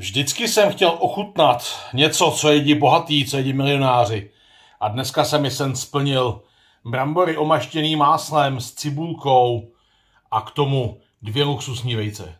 Vždycky jsem chtěl ochutnat něco, co jedí bohatí, co jedí milionáři. A dneska se mi sen splnil. Brambory omaštěný máslem s cibulkou a k tomu dvě luxusní vejce.